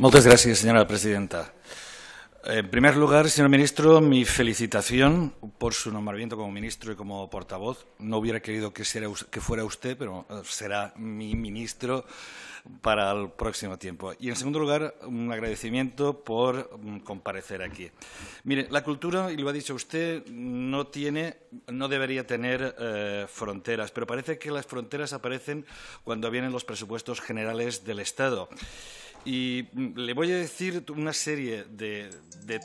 Muchas gracias, señora presidenta. En primer lugar, señor ministro, mi felicitación por su nombramiento como ministro y como portavoz. No hubiera querido que, fuera usted, pero eh, será mi ministro para el próximo tiempo. Y, en segundo lugar, un agradecimiento por mm, comparecer aquí. Mire, la cultura, y lo ha dicho usted, no, tiene, no debería tener eh, fronteras, pero parece que las fronteras aparecen cuando vienen los presupuestos generales del Estado. Y mm, le voy a decir una serie de,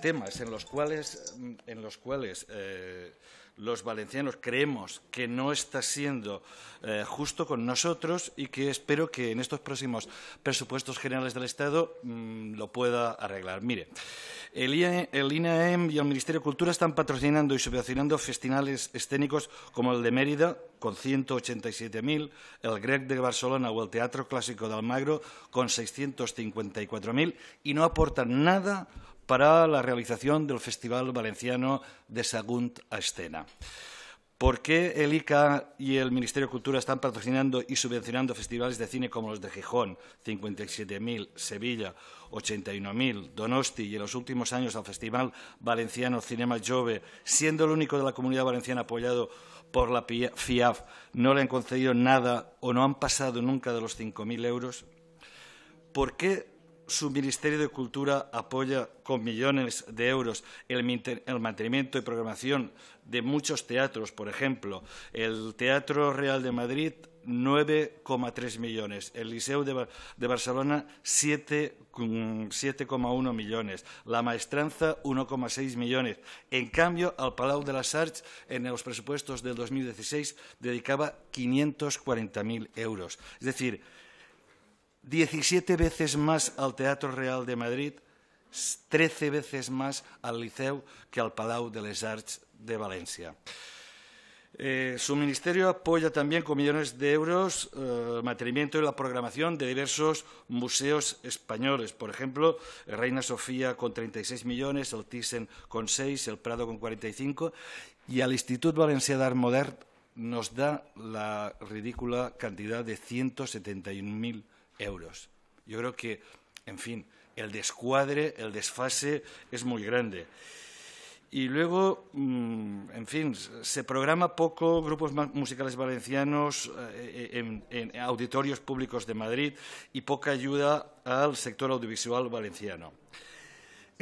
temas en los cuales, mm, en los, cuales eh, los valencianos creemos que no está siendo eh, justo con nosotros y que espero que en estos próximos presupuestos generales del Estado mm, lo pueda arreglar. Mire. El, INAEM e y el Ministerio de Cultura están patrocinando y subvencionando festivales escénicos como el de Mérida, con 187.000, el Grec de Barcelona o el Teatro Clásico de Almagro, con 654.000, y no aportan nada para la realización del Festival Valenciano de Sagunt a Escena. ¿Por qué el ICA y el Ministerio de Cultura están patrocinando y subvencionando festivales de cine como los de Gijón, 57.000, Sevilla, 81.000, Donosti y en los últimos años al Festival Valenciano Cinema Jove, siendo el único de la comunidad valenciana apoyado por la FIAF, no le han concedido nada o no han pasado nunca de los 5.000 euros? ¿Por qué su Ministerio de Cultura apoya con millones de euros el, mantenimiento y programación de muchos teatros, por ejemplo, el Teatro Real de Madrid 9,3 millones, el Liceo de, Barcelona 7,1 mm, millones, la Maestranza 1,6 millones. En cambio, al Palau de la Arts, en los presupuestos del 2016, dedicaba 540.000 euros. Es decir, 17 veces más al Teatro Real de Madrid, 13 veces más al Liceu que al Palau de les Arts de Valencia. Eh, su ministerio apoya también con millones de euros el eh, mantenimiento y la programación de diversos museos españoles. Por ejemplo, Reina Sofía con 36 millones, el Thyssen con 6, el Prado con 45 y al Valenciano de d'Art Modern nos da la ridícula cantidad de 171.000 euros. Yo creo que, en fin, el descuadre, el desfase es muy grande. Y luego, mm, en fin, se programa poco grupos musicales valencianos eh, en, auditorios públicos de Madrid y poca ayuda al sector audiovisual valenciano.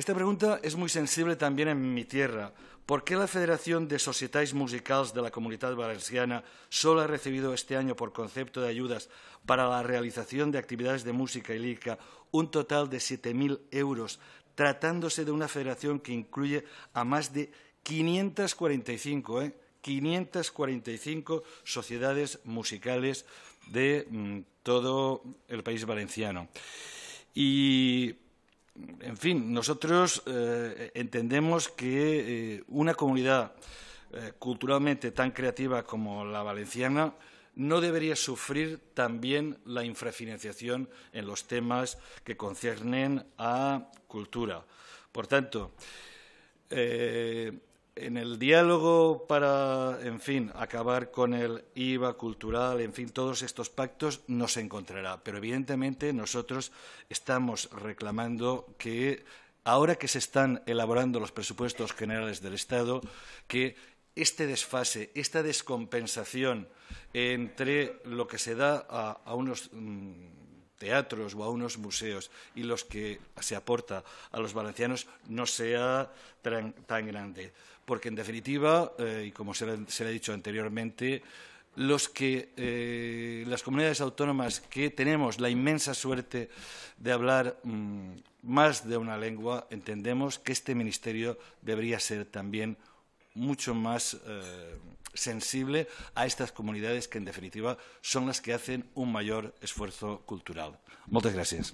Esta pregunta es muy sensible también en mi tierra. ¿Por qué la Federación de Societáis Musicals de la Comunidad Valenciana solo ha recibido este año por concepto de ayudas para la realización de actividades de música y lírica un total de 7.000 euros, tratándose de una federación que incluye a más de 545, ¿eh? 545 sociedades musicales de mm, todo el país valenciano? Y en fin, nosotros eh, entendemos que eh, una comunidad eh, culturalmente tan creativa como la valenciana no debería sufrir también la infrafinanciación en los temas que conciernen a cultura. Por tanto, en el diálogo para, en fin, acabar con el IVA cultural, en fin, todos estos pactos no se encontrará. Pero evidentemente nosotros estamos reclamando que ahora que se están elaborando los presupuestos generales del Estado, que este desfase, esta descompensación entre lo que se da a, unos mm, teatros o a unos museos y los que se aporta a los valencianos no sea tan, grande. Porque, en definitiva, eh, y como se le, ha dicho anteriormente, los que eh, las comunidades autónomas que tenemos la inmensa suerte de hablar mm, más de una lengua entendemos que este ministerio debería ser también mucho más eh, sensible a estas comunidades que, en definitiva, son las que hacen un mayor esfuerzo cultural. Muchas gracias.